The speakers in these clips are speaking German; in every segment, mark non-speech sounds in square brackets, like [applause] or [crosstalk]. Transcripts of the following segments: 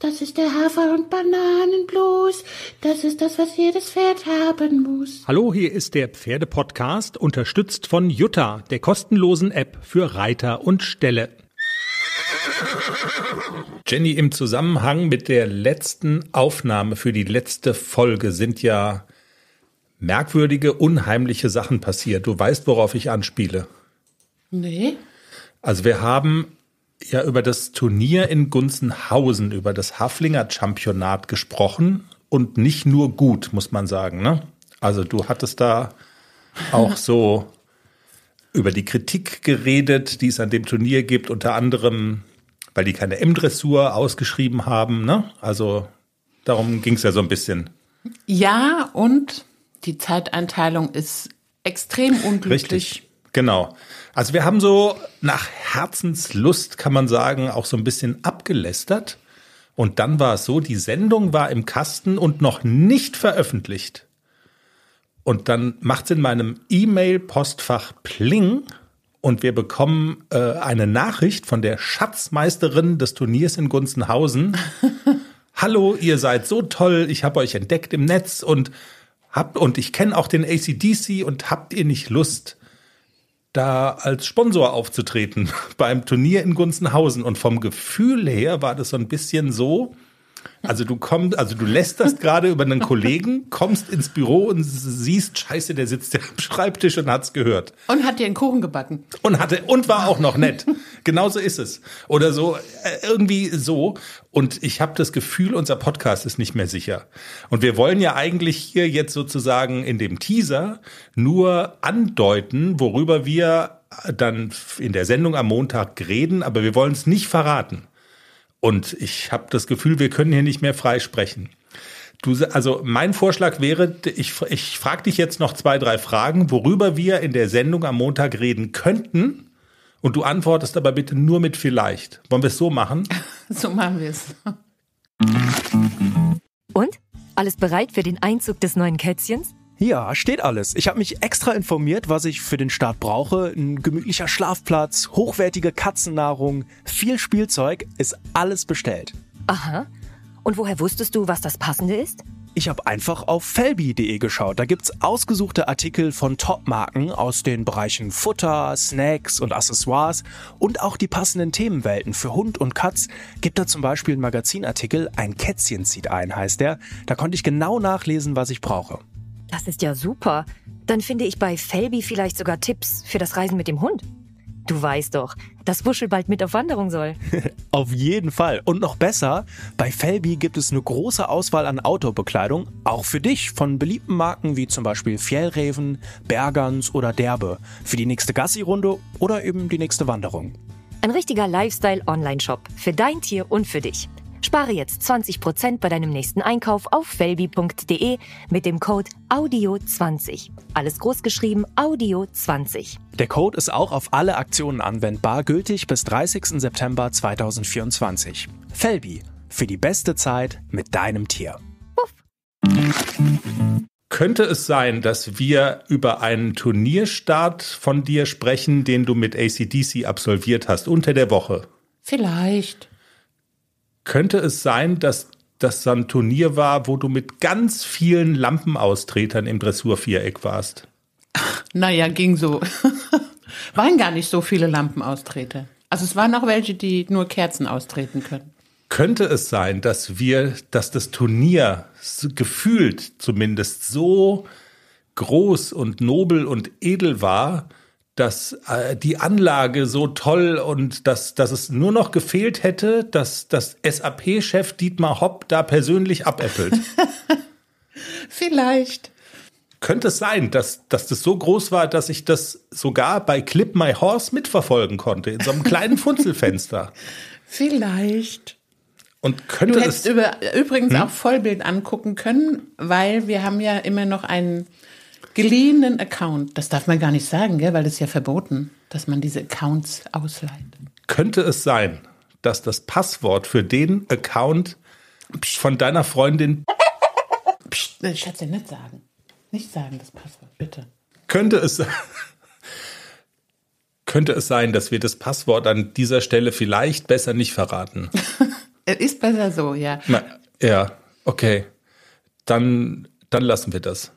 Das ist der Hafer- und Bananenblues. Das ist das, was jedes Pferd haben muss. Hallo, hier ist der Pferdepodcast, unterstützt von Jutta, der kostenlosen App für Reiter und Ställe. Jenny, im Zusammenhang mit der letzten Aufnahme für die letzte Folge sind ja merkwürdige, unheimliche Sachen passiert. Du weißt, worauf ich anspiele. Nee. Also wir haben ja über das Turnier in Gunzenhausen, über das Haflinger Championat gesprochen und nicht nur gut, muss man sagen. Ne? Also du hattest da auch [laughs] so über die Kritik geredet, die es an dem Turnier gibt, unter anderem, weil die keine M-Dressur ausgeschrieben haben. Ne? Also darum ging es ja so ein bisschen. Ja, und die Zeiteinteilung ist extrem unglücklich. Richtig. Genau. Also wir haben so nach Herzenslust, kann man sagen, auch so ein bisschen abgelästert. Und dann war es so, die Sendung war im Kasten und noch nicht veröffentlicht. Und dann macht es in meinem E-Mail-Postfach Pling und wir bekommen äh, eine Nachricht von der Schatzmeisterin des Turniers in Gunzenhausen. [laughs] Hallo, ihr seid so toll, ich habe euch entdeckt im Netz und habt und ich kenne auch den ACDC und habt ihr nicht Lust, da als Sponsor aufzutreten [laughs] beim Turnier in Gunzenhausen. Und vom Gefühl her war das so ein bisschen so, also du kommst, also du lässt gerade über einen Kollegen, kommst ins Büro und siehst, scheiße, der sitzt ja am Schreibtisch und hat's gehört. Und hat dir einen Kuchen gebacken. Und hatte und war auch noch nett. Genauso ist es. Oder so äh, irgendwie so und ich habe das Gefühl, unser Podcast ist nicht mehr sicher. Und wir wollen ja eigentlich hier jetzt sozusagen in dem Teaser nur andeuten, worüber wir dann in der Sendung am Montag reden, aber wir wollen es nicht verraten. Und ich habe das Gefühl, wir können hier nicht mehr frei sprechen. Du, also mein Vorschlag wäre, ich, ich frage dich jetzt noch zwei, drei Fragen, worüber wir in der Sendung am Montag reden könnten. Und du antwortest aber bitte nur mit vielleicht. Wollen wir es so machen? [laughs] so machen wir es. Und? Alles bereit für den Einzug des neuen Kätzchens? Ja, steht alles. Ich habe mich extra informiert, was ich für den Start brauche. Ein gemütlicher Schlafplatz, hochwertige Katzennahrung, viel Spielzeug, ist alles bestellt. Aha. Und woher wusstest du, was das Passende ist? Ich habe einfach auf felbi.de geschaut. Da gibt's ausgesuchte Artikel von Top-Marken aus den Bereichen Futter, Snacks und Accessoires und auch die passenden Themenwelten für Hund und Katz. Gibt da zum Beispiel einen Magazinartikel, ein Kätzchen zieht ein, heißt der. Da konnte ich genau nachlesen, was ich brauche. Das ist ja super. Dann finde ich bei Felby vielleicht sogar Tipps für das Reisen mit dem Hund. Du weißt doch, dass Wuschel bald mit auf Wanderung soll. [laughs] auf jeden Fall. Und noch besser, bei Felby gibt es eine große Auswahl an Outdoor-Bekleidung, auch für dich, von beliebten Marken wie zum Beispiel Fjellreven, Bergans oder Derbe, für die nächste Gassi-Runde oder eben die nächste Wanderung. Ein richtiger Lifestyle-Online-Shop für dein Tier und für dich. Spare jetzt 20% bei deinem nächsten Einkauf auf felbi.de mit dem Code AUDIO20. Alles großgeschrieben AUDIO20. Der Code ist auch auf alle Aktionen anwendbar, gültig bis 30. September 2024. Felbi, für die beste Zeit mit deinem Tier. Puff. Könnte es sein, dass wir über einen Turnierstart von dir sprechen, den du mit ACDC absolviert hast, unter der Woche? Vielleicht könnte es sein, dass das ein Turnier war, wo du mit ganz vielen Lampenaustretern im Dressurviereck warst? Naja, ging so. [laughs] waren gar nicht so viele Lampenaustreter. Also es waren auch welche, die nur Kerzen austreten können. Könnte es sein, dass wir, dass das Turnier gefühlt zumindest so groß und nobel und edel war, dass äh, die Anlage so toll und dass, dass es nur noch gefehlt hätte, dass das SAP-Chef Dietmar Hopp da persönlich abäppelt. [laughs] Vielleicht. Könnte es sein, dass, dass das so groß war, dass ich das sogar bei Clip My Horse mitverfolgen konnte, in so einem kleinen [laughs] Funzelfenster. Vielleicht. Und könnte du hättest über, übrigens hm? auch Vollbild angucken können, weil wir haben ja immer noch einen geliehenen Account, das darf man gar nicht sagen, gell? weil das ist ja verboten, dass man diese Accounts ausleiht. Könnte es sein, dass das Passwort für den Account von deiner Freundin. Psst, Schätze, nicht sagen. Nicht sagen das Passwort, bitte. Könnte es, könnte es sein, dass wir das Passwort an dieser Stelle vielleicht besser nicht verraten? [laughs] es ist besser so, ja. Na, ja, okay. Dann, dann lassen wir das.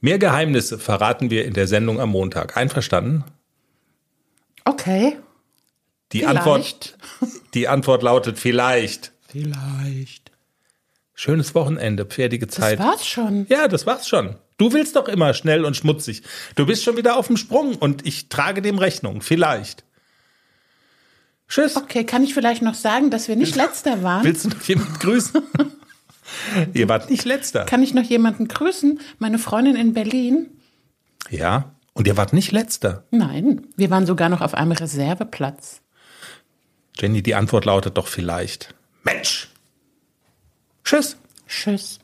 Mehr Geheimnisse verraten wir in der Sendung am Montag. Einverstanden? Okay. Die vielleicht. Antwort, die Antwort lautet vielleicht. Vielleicht. Schönes Wochenende, pferdige Zeit. Das war's schon. Ja, das war's schon. Du willst doch immer schnell und schmutzig. Du bist schon wieder auf dem Sprung und ich trage dem Rechnung. Vielleicht. Tschüss. Okay, kann ich vielleicht noch sagen, dass wir nicht [laughs] letzter waren? Willst du noch jemanden grüßen? [laughs] [laughs] Ihr wart nicht letzter. Kann ich noch jemanden grüßen? Meine Freundin in Berlin. Ja, und ihr wart nicht letzter. Nein, wir waren sogar noch auf einem Reserveplatz. Jenny, die Antwort lautet doch vielleicht. Mensch. Tschüss. Tschüss.